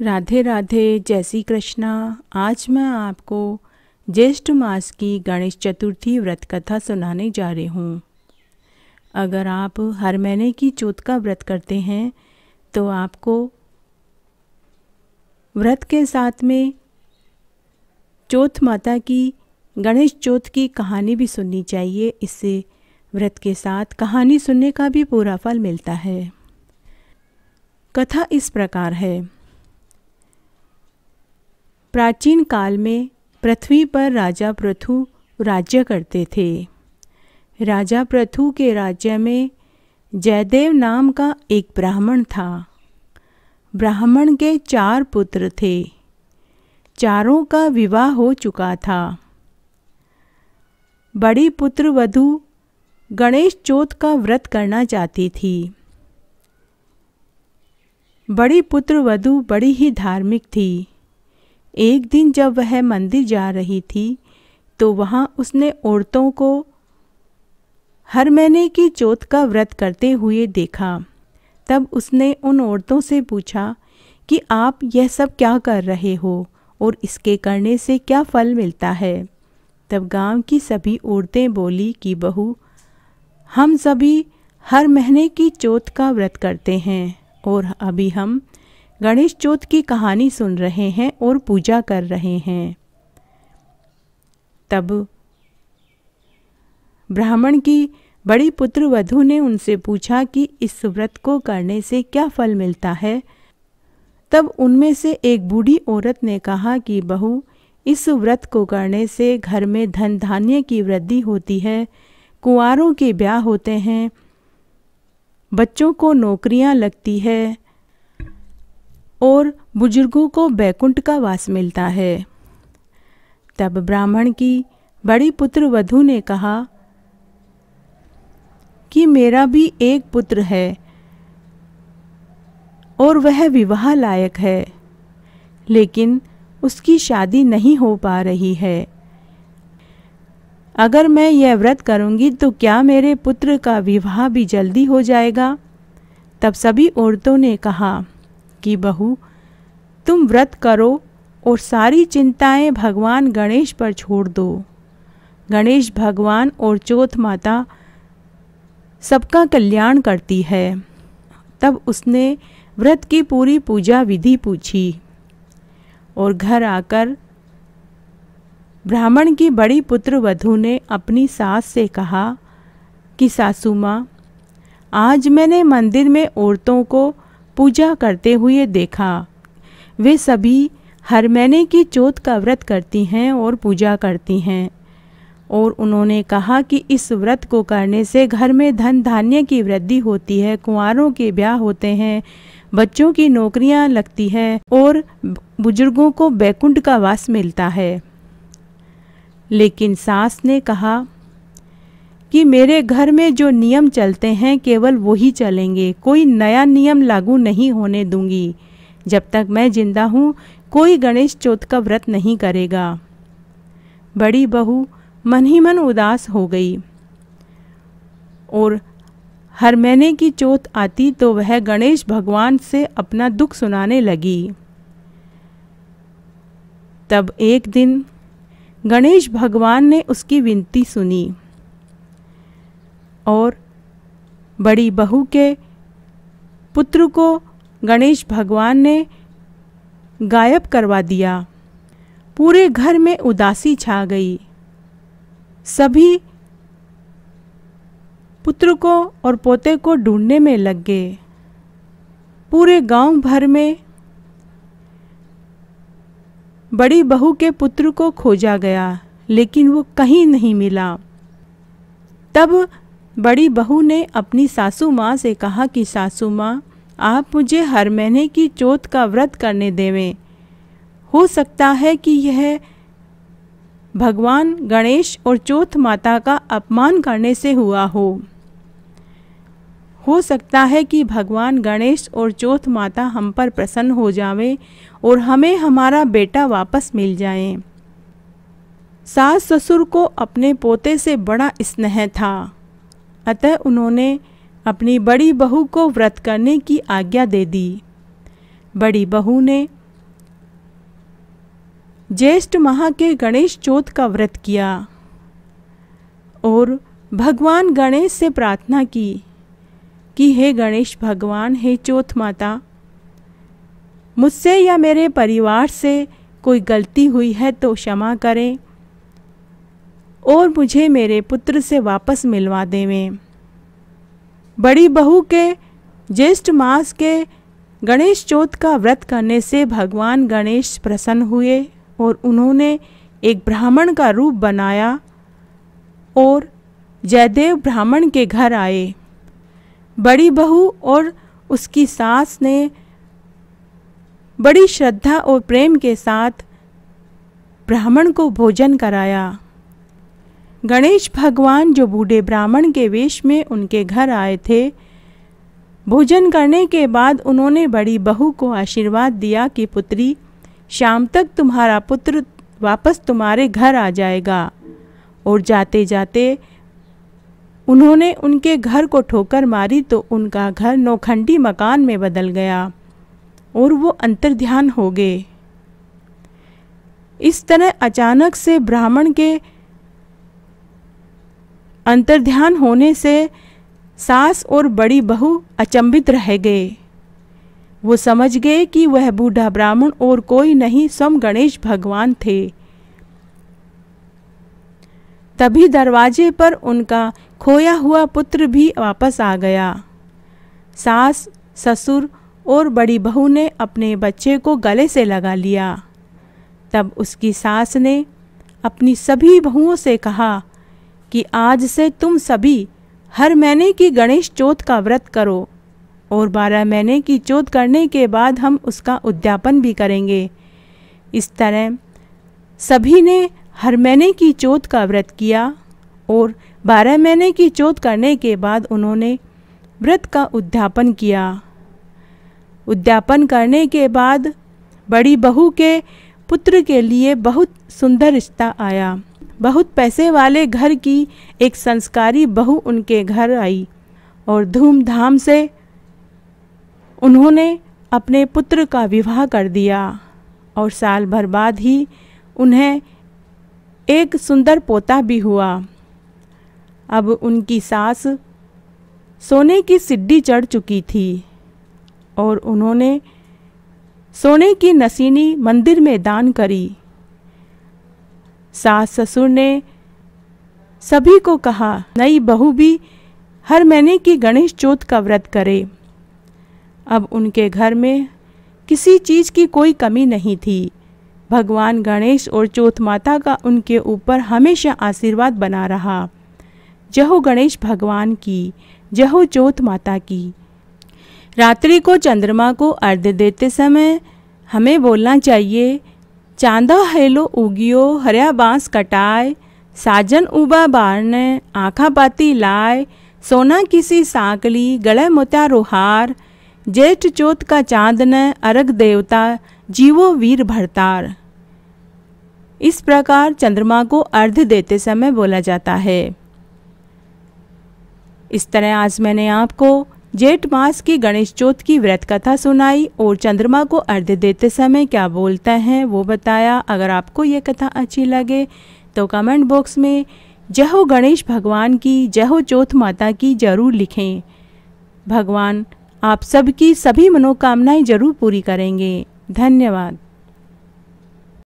राधे राधे जय श्री कृष्णा आज मैं आपको ज्येष्ठ मास की गणेश चतुर्थी व्रत कथा सुनाने जा रही हूँ अगर आप हर महीने की चौथ का व्रत करते हैं तो आपको व्रत के साथ में चौथ माता की गणेश चौथ की कहानी भी सुननी चाहिए इससे व्रत के साथ कहानी सुनने का भी पूरा फल मिलता है कथा इस प्रकार है प्राचीन काल में पृथ्वी पर राजा प्रथु राज्य करते थे राजा प्रथु के राज्य में जयदेव नाम का एक ब्राह्मण था ब्राह्मण के चार पुत्र थे चारों का विवाह हो चुका था बड़ी पुत्र वधु गणेश चौथ का व्रत करना चाहती थी बड़ी पुत्र वधु बड़ी ही धार्मिक थी एक दिन जब वह मंदिर जा रही थी तो वहाँ उसने औरतों को हर महीने की चौथ का व्रत करते हुए देखा तब उसने उन औरतों से पूछा कि आप यह सब क्या कर रहे हो और इसके करने से क्या फल मिलता है तब गांव की सभी औरतें बोली कि बहू हम सभी हर महीने की चौथ का व्रत करते हैं और अभी हम गणेश चौथ की कहानी सुन रहे हैं और पूजा कर रहे हैं तब ब्राह्मण की बड़ी पुत्र वधु ने उनसे पूछा कि इस व्रत को करने से क्या फल मिलता है तब उनमें से एक बूढ़ी औरत ने कहा कि बहू इस व्रत को करने से घर में धन धान्य की वृद्धि होती है कुंवारों के ब्याह होते हैं बच्चों को नौकरियां लगती है और बुजुर्गों को बैकुंठ का वास मिलता है तब ब्राह्मण की बड़ी पुत्र वधु ने कहा कि मेरा भी एक पुत्र है और वह विवाह लायक है लेकिन उसकी शादी नहीं हो पा रही है अगर मैं यह व्रत करूंगी तो क्या मेरे पुत्र का विवाह भी जल्दी हो जाएगा तब सभी औरतों ने कहा की बहू तुम व्रत करो और सारी चिंताएं भगवान गणेश पर छोड़ दो गणेश भगवान और चौथ माता सबका कल्याण करती है तब उसने व्रत की पूरी पूजा विधि पूछी और घर आकर ब्राह्मण की बड़ी पुत्र वधु ने अपनी सास से कहा कि सासू माँ आज मैंने मंदिर में औरतों को पूजा करते हुए देखा वे सभी हर महीने की चौथ का व्रत करती हैं और पूजा करती हैं और उन्होंने कहा कि इस व्रत को करने से घर में धन धान्य की वृद्धि होती है कुंवारों के ब्याह होते हैं बच्चों की नौकरियां लगती है और बुजुर्गों को बैकुंठ का वास मिलता है लेकिन सास ने कहा कि मेरे घर में जो नियम चलते हैं केवल वही चलेंगे कोई नया नियम लागू नहीं होने दूंगी जब तक मैं जिंदा हूँ कोई गणेश चौथ का व्रत नहीं करेगा बड़ी बहू मन ही मन उदास हो गई और हर महीने की चौथ आती तो वह गणेश भगवान से अपना दुख सुनाने लगी तब एक दिन गणेश भगवान ने उसकी विनती सुनी और बड़ी बहू के पुत्र को गणेश भगवान ने गायब करवा दिया पूरे घर में उदासी छा गई सभी पुत्र को और पोते को ढूंढने में लग गए पूरे गांव भर में बड़ी बहू के पुत्र को खोजा गया लेकिन वो कहीं नहीं मिला तब बड़ी बहू ने अपनी सासू माँ से कहा कि सासू माँ आप मुझे हर महीने की चौथ का व्रत करने देवें हो सकता है कि यह भगवान गणेश और चौथ माता का अपमान करने से हुआ हो हो सकता है कि भगवान गणेश और चौथ माता हम पर प्रसन्न हो जावे और हमें हमारा बेटा वापस मिल जाए सास ससुर को अपने पोते से बड़ा स्नेह था अतः उन्होंने अपनी बड़ी बहू को व्रत करने की आज्ञा दे दी बड़ी बहू ने ज्येष्ठ माह के गणेश चौथ का व्रत किया और भगवान गणेश से प्रार्थना की कि हे गणेश भगवान हे चौथ माता मुझसे या मेरे परिवार से कोई गलती हुई है तो क्षमा करें और मुझे मेरे पुत्र से वापस मिलवा देवें बड़ी बहू के ज्येष्ठ मास के गणेश चौथ का व्रत करने से भगवान गणेश प्रसन्न हुए और उन्होंने एक ब्राह्मण का रूप बनाया और जयदेव ब्राह्मण के घर आए बड़ी बहू और उसकी सास ने बड़ी श्रद्धा और प्रेम के साथ ब्राह्मण को भोजन कराया गणेश भगवान जो बूढ़े ब्राह्मण के वेश में उनके घर आए थे भोजन करने के बाद उन्होंने बड़ी बहू को आशीर्वाद दिया कि पुत्री शाम तक तुम्हारा पुत्र वापस तुम्हारे घर आ जाएगा और जाते जाते उन्होंने उनके घर को ठोकर मारी तो उनका घर नौखंडी मकान में बदल गया और वो अंतर्ध्यान हो गए इस तरह अचानक से ब्राह्मण के अंतर्ध्यान होने से सास और बड़ी बहू अचंभित रह गए वो समझ गए कि वह बूढ़ा ब्राह्मण और कोई नहीं स्वयं गणेश भगवान थे तभी दरवाजे पर उनका खोया हुआ पुत्र भी वापस आ गया सास ससुर और बड़ी बहू ने अपने बच्चे को गले से लगा लिया तब उसकी सास ने अपनी सभी बहुओं से कहा कि आज से तुम सभी हर महीने की गणेश चौथ का व्रत करो और बारह महीने की चौथ करने के बाद हम उसका उद्यापन भी करेंगे इस तरह सभी ने हर महीने की चौथ का व्रत किया और बारह महीने की चौथ करने के बाद उन्होंने व्रत का उद्यापन किया उद्यापन करने के बाद बड़ी बहू के पुत्र के लिए बहुत सुंदर रिश्ता आया बहुत पैसे वाले घर की एक संस्कारी बहू उनके घर आई और धूमधाम से उन्होंने अपने पुत्र का विवाह कर दिया और साल भर बाद ही उन्हें एक सुंदर पोता भी हुआ अब उनकी सास सोने की सिड्डी चढ़ चुकी थी और उन्होंने सोने की नसीनी मंदिर में दान करी सास ससुर ने सभी को कहा नई बहू भी हर महीने की गणेश चौथ का व्रत करे अब उनके घर में किसी चीज़ की कोई कमी नहीं थी भगवान गणेश और चौथ माता का उनके ऊपर हमेशा आशीर्वाद बना रहा जहो गणेश भगवान की जहो चौथ माता की रात्रि को चंद्रमा को अर्ध देते समय हमें बोलना चाहिए हेलो હેલો हरिया बांस कटाय साजन उबा बार બારને आखा पाती लाए सोना किसी सांकली गले मोत्या रोहार ज्येष्ठ चोत का चांद न अर्घ देवता जीवो वीर भरतार इस प्रकार चंद्रमा को अर्ध देते समय बोला जाता है इस तरह आज मैंने आपको जेठ मास की गणेश चौथ की व्रत कथा सुनाई और चंद्रमा को अर्ध्य देते समय क्या बोलता है वो बताया अगर आपको ये कथा अच्छी लगे तो कमेंट बॉक्स में जहो गणेश भगवान की जहो चौथ माता की जरूर लिखें भगवान आप सबकी सभी मनोकामनाएं जरूर पूरी करेंगे धन्यवाद